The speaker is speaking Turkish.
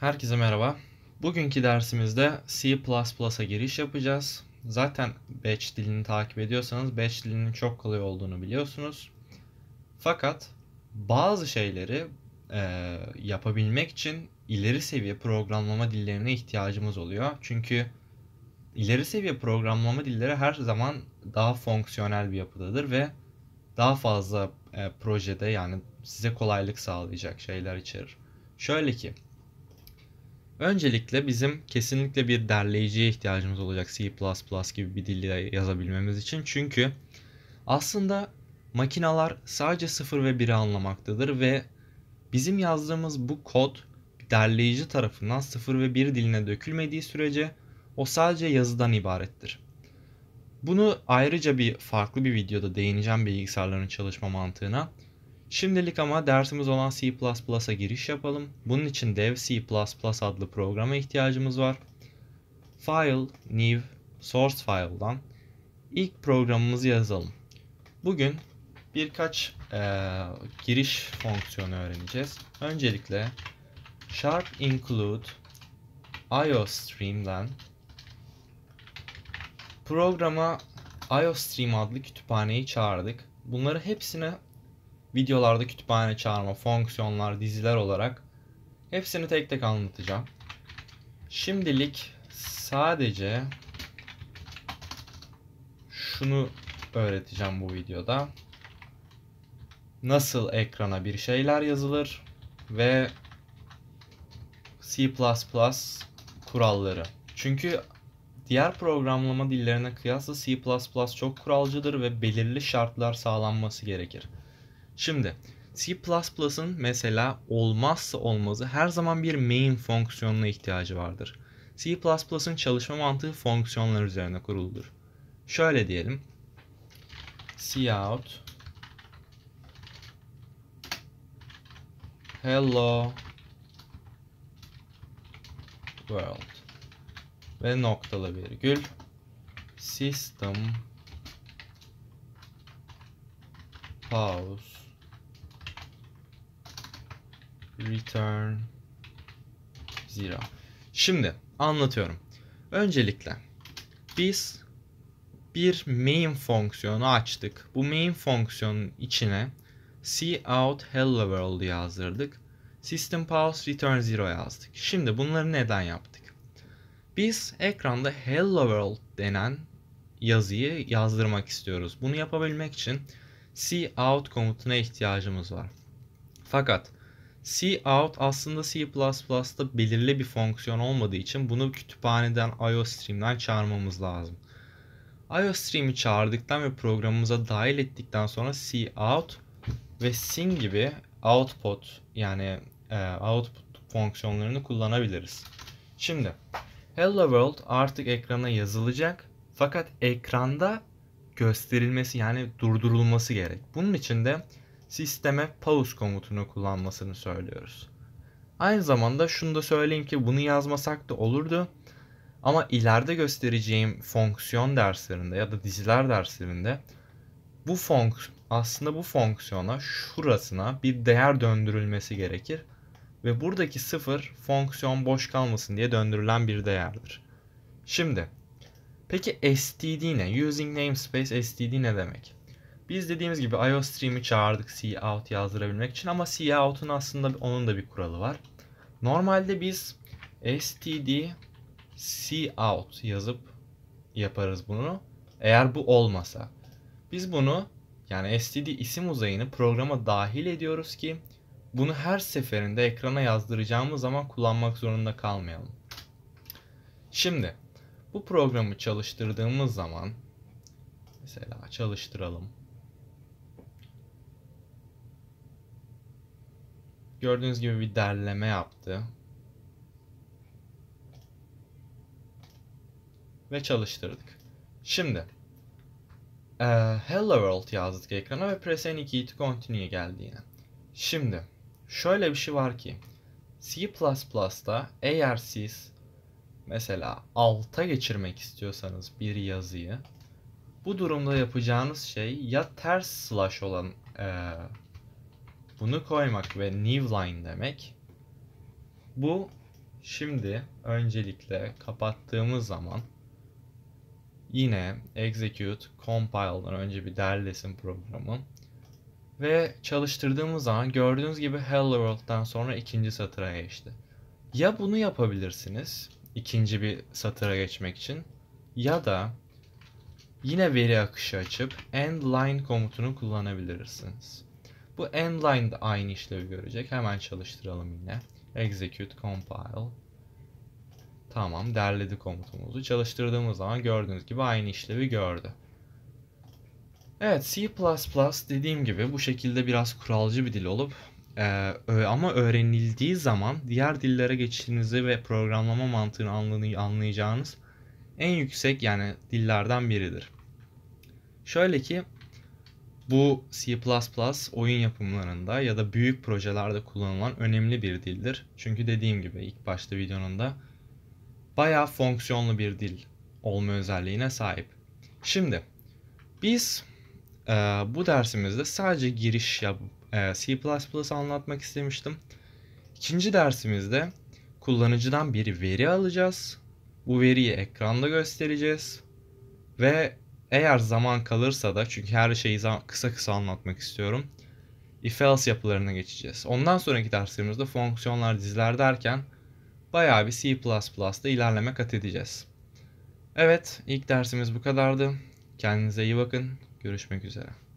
Herkese merhaba. Bugünkü dersimizde C++'a giriş yapacağız. Zaten batch dilini takip ediyorsanız batch dilinin çok kolay olduğunu biliyorsunuz. Fakat bazı şeyleri e, yapabilmek için ileri seviye programlama dillerine ihtiyacımız oluyor. Çünkü ileri seviye programlama dilleri her zaman daha fonksiyonel bir yapıdadır ve daha fazla e, projede yani size kolaylık sağlayacak şeyler içerir. Şöyle ki Öncelikle bizim kesinlikle bir derleyiciye ihtiyacımız olacak C++ gibi bir dille yazabilmemiz için. Çünkü aslında makinalar sadece 0 ve 1'i anlamaktadır ve bizim yazdığımız bu kod derleyici tarafından 0 ve 1 diline dökülmediği sürece o sadece yazıdan ibarettir. Bunu ayrıca bir farklı bir videoda değineceğim bilgisayarların çalışma mantığına. Şimdilik ama dersimiz olan C++'a giriş yapalım. Bunun için dev C++ adlı programa ihtiyacımız var. File, new, source file'dan ilk programımızı yazalım. Bugün birkaç e, giriş fonksiyonu öğreneceğiz. Öncelikle sharp include iostream'den programa iostream adlı kütüphaneyi çağırdık. Bunları hepsine videolarda kütüphane çağırma, fonksiyonlar, diziler olarak hepsini tek tek anlatacağım. Şimdilik sadece şunu öğreteceğim bu videoda. Nasıl ekrana bir şeyler yazılır ve C++ kuralları. Çünkü diğer programlama dillerine kıyasla C++ çok kuralcıdır ve belirli şartlar sağlanması gerekir. Şimdi C++'ın mesela olmazsa olmazı her zaman bir main fonksiyonuna ihtiyacı vardır. C++'ın çalışma mantığı fonksiyonlar üzerine kuruludur. Şöyle diyelim. cout hello world ve noktalı virgül system pause return 0. Şimdi anlatıyorum. Öncelikle biz bir main fonksiyonu açtık. Bu main fonksiyonun içine cout hello world yazdırdık. System pause return 0 yazdık. Şimdi bunları neden yaptık? Biz ekranda hello world denen yazıyı yazdırmak istiyoruz. Bunu yapabilmek için cout komutuna ihtiyacımız var. Fakat C out aslında C++'da belirli bir fonksiyon olmadığı için bunu kütüphaneden IOStream'den çağırmamız lazım. IOStream'i çağırdıktan ve programımıza dahil ettikten sonra C out ve sing gibi output yani e, output fonksiyonlarını kullanabiliriz. Şimdi hello world artık ekrana yazılacak fakat ekranda gösterilmesi yani durdurulması gerek. Bunun için de sisteme pause komutunu kullanmasını söylüyoruz. Aynı zamanda şunu da söyleyeyim ki bunu yazmasak da olurdu. Ama ileride göstereceğim fonksiyon derslerinde ya da diziler derslerinde bu fonks aslında bu fonksiyona şurasına bir değer döndürülmesi gerekir ve buradaki sıfır fonksiyon boş kalmasın diye döndürülen bir değerdir. Şimdi peki std ne? Using namespace std ne demek? Biz dediğimiz gibi stream'i çağırdık out yazdırabilmek için ama out'un aslında onun da bir kuralı var. Normalde biz std out yazıp yaparız bunu. Eğer bu olmasa. Biz bunu yani std isim uzayını programa dahil ediyoruz ki bunu her seferinde ekrana yazdıracağımız zaman kullanmak zorunda kalmayalım. Şimdi bu programı çalıştırdığımız zaman mesela çalıştıralım. Gördüğünüz gibi bir derleme yaptı. Ve çalıştırdık. Şimdi e, Hello World yazdık ekrana ve Press N2 to Continue geldiğine. Şimdi şöyle bir şey var ki C++'da eğer siz mesela alta geçirmek istiyorsanız bir yazıyı bu durumda yapacağınız şey ya ters slash olan e, bunu koymak ve new line demek. Bu şimdi öncelikle kapattığımız zaman yine execute compile'dan önce bir derlesin programı ve çalıştırdığımız zaman gördüğünüz gibi hello world'dan sonra ikinci satıra geçti. Ya bunu yapabilirsiniz ikinci bir satıra geçmek için ya da yine veri akışı açıp end line komutunu kullanabilirsiniz. Bu endline de aynı işlevi görecek. Hemen çalıştıralım yine. Execute, compile. Tamam derledi komutumuzu. Çalıştırdığımız zaman gördüğünüz gibi aynı işlevi gördü. Evet C++ dediğim gibi bu şekilde biraz kuralcı bir dil olup ee, ama öğrenildiği zaman diğer dillere geçişinizi ve programlama mantığını anlayacağınız en yüksek yani dillerden biridir. Şöyle ki bu C++ oyun yapımlarında ya da büyük projelerde kullanılan önemli bir dildir. Çünkü dediğim gibi ilk başta videonun da bayağı fonksiyonlu bir dil olma özelliğine sahip. Şimdi biz e, bu dersimizde sadece giriş yap e, C++ anlatmak istemiştim. İkinci dersimizde kullanıcıdan bir veri alacağız. Bu veriyi ekranda göstereceğiz ve eğer zaman kalırsa da çünkü her şeyi kısa kısa anlatmak istiyorum. If else yapılarına geçeceğiz. Ondan sonraki derslerimizde fonksiyonlar dizler derken bayağı bir C++'da ilerleme kat edeceğiz. Evet, ilk dersimiz bu kadardı. Kendinize iyi bakın. Görüşmek üzere.